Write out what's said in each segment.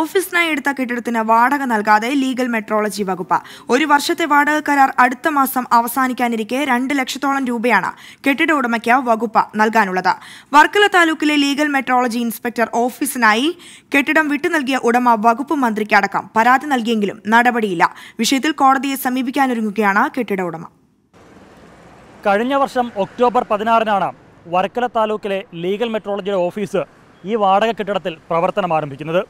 ഓഫീസിനായി എടുത്ത കെട്ടിടത്തിന് വാടക നൽകാതെ ലീഗൽ മെട്രോളജി വകുപ്പ് ഒരു വർഷത്തെ വാടക കരാർ അടുത്ത മാസം അവസാനിക്കാനിരിക്കെ രണ്ട് ലക്ഷത്തോളം രൂപയാണ് കെട്ടിട ഉടമയ്ക്ക് വകുപ്പ് നൽകാനുള്ളത് വർക്കല താലൂക്കിലെ ലീഗൽ മെട്രോളജി ഇൻസ്പെക്ടർ ഓഫീസിനായി കെട്ടിടം വിട്ടു നൽകിയ ഉടമ വകുപ്പ് മന്ത്രിക്ക് അടക്കം പരാതി നൽകിയെങ്കിലും നടപടിയില്ല വിഷയത്തിൽ കോടതിയെ സമീപിക്കാനൊരുങ്ങുകയാണ് കെട്ടിട ഉടമ കഴിഞ്ഞ വർഷം ഒക്ടോബർ പതിനാറിനാണ് വർക്കല താലൂക്കിലെ ലീഗൽ മെട്രോളജിയുടെ ഓഫീസ് ഈ വാടക കെട്ടിടത്തിൽ പ്രവർത്തനം ആരംഭിക്കുന്നത്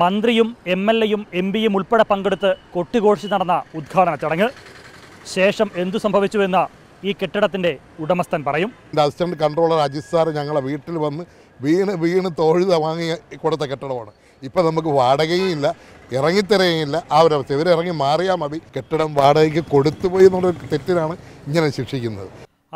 മന്ത്രിയും എം എൽ എയും എം പിയും ഉൾപ്പെടെ പങ്കെടുത്ത് കൊട്ടിഘോഷിച്ച് നടന്ന ഉദ്ഘാടന ചടങ്ങ് ശേഷം എന്തു എന്ന ഈ കെട്ടിടത്തിന്റെ ഉടമസ്ഥൻ പറയും അസിസ്റ്റന്റ് കൺട്രോളർ അജിത് സാർ ഞങ്ങളെ വീട്ടിൽ വന്ന് വീണ് വീണ് തൊഴുത വാങ്ങി കൊടുത്ത കെട്ടിടമാണ് ഇപ്പം നമുക്ക് വാടകയും ഇല്ല ഇല്ല ആ ഒരു അവസ്ഥ ഇവരിറങ്ങി മാറിയാൽ മതി കെട്ടിടം വാടകയ്ക്ക് കൊടുത്തുപോയി എന്നുള്ളൊരു തെറ്റിനാണ് ഇങ്ങനെ ശിക്ഷിക്കുന്നത്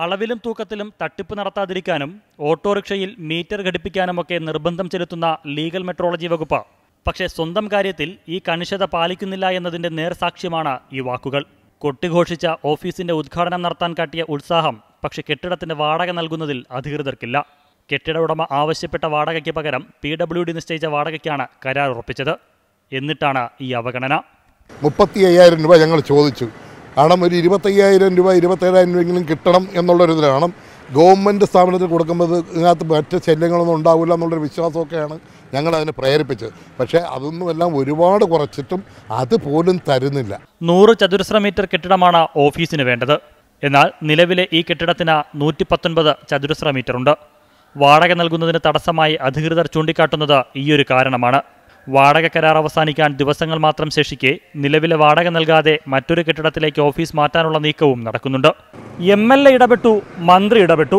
അളവിലും തൂക്കത്തിലും തട്ടിപ്പ് നടത്താതിരിക്കാനും ഓട്ടോറിക്ഷയിൽ മീറ്റർ ഘടിപ്പിക്കാനുമൊക്കെ നിർബന്ധം ചെലുത്തുന്ന ലീഗൽ മെട്രോളജി വകുപ്പ് പക്ഷേ സ്വന്തം കാര്യത്തിൽ ഈ കണിശത പാലിക്കുന്നില്ല എന്നതിൻ്റെ നേർസാക്ഷ്യമാണ് ഈ വാക്കുകൾ കൊട്ടിഘോഷിച്ച ഓഫീസിന്റെ ഉദ്ഘാടനം നടത്താൻ കാട്ടിയ ഉത്സാഹം പക്ഷേ കെട്ടിടത്തിന്റെ വാടക നൽകുന്നതിൽ അധികൃതർക്കില്ല കെട്ടിട ഉടമ ആവശ്യപ്പെട്ട വാടകയ്ക്ക് പകരം പി ഡബ്ല്യു ഡി നിശ്ചയിച്ച വാടകയ്ക്കാണ് കരാർ ഉറപ്പിച്ചത് എന്നിട്ടാണ് ഈ അവഗണന മുപ്പത്തി അയ്യായിരം രൂപ ഞങ്ങൾ ചോദിച്ചു കാരണം ഒരു ഇരുപത്തയ്യായിരം രൂപ ഇരുപത്തേഴായിരം രൂപയെങ്കിലും കിട്ടണം ഇതിലാണ് ഗവൺമെൻറ് സ്ഥാപനത്തിൽ കൊടുക്കുമ്പോൾ ഇതിനകത്ത് മറ്റ് ശല്യങ്ങളൊന്നും ഉണ്ടാവില്ല എന്നുള്ളൊരു വിശ്വാസമൊക്കെയാണ് ഞങ്ങളതിനെ പ്രേരിപ്പിച്ചത് പക്ഷേ അതൊന്നുമെല്ലാം ഒരുപാട് കുറച്ചിട്ടും അതുപോലും തരുന്നില്ല നൂറ് ചതുരശ്ര മീറ്റർ കെട്ടിടമാണ് ഓഫീസിന് വേണ്ടത് എന്നാൽ നിലവിലെ ഈ കെട്ടിടത്തിന് നൂറ്റി പത്തൊൻപത് ചതുരശ്ര ഉണ്ട് വാടക നൽകുന്നതിന് തടസ്സമായി അധികൃതർ ചൂണ്ടിക്കാട്ടുന്നത് ഈയൊരു കാരണമാണ് വാടക കരാർ അവസാനിക്കാൻ ദിവസങ്ങൾ മാത്രം ശേഷിക്കെ നിലവിലെ വാടക നൽകാതെ മറ്റൊരു കെട്ടിടത്തിലേക്ക് ഓഫീസ് മാറ്റാനുള്ള നീക്കവും നടക്കുന്നുണ്ട് എം എൽ എ ഇടപെട്ടു മന്ത്രി ഇടപെട്ടു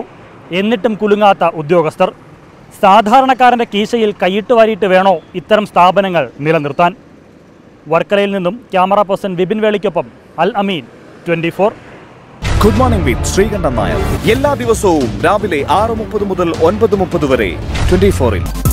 എന്നിട്ടും കുലുങ്ങാത്ത ഉദ്യോഗസ്ഥർ സാധാരണക്കാരൻ്റെ കീശയിൽ കൈയിട്ട് വാരിയിട്ട് വേണോ ഇത്തരം സ്ഥാപനങ്ങൾ നിലനിർത്താൻ വർക്കലയിൽ നിന്നും ക്യാമറ പേഴ്സൺ വിപിൻ വേളിക്കൊപ്പം Al Ameen twenty four good morning with Sreekandan Nair എല്ലാ ദിവസവും രാവിലെ ആറ് മുപ്പത് മുതൽ ഒൻപത് മുപ്പത് വരെ ട്വൻറ്റി ഫോറിൽ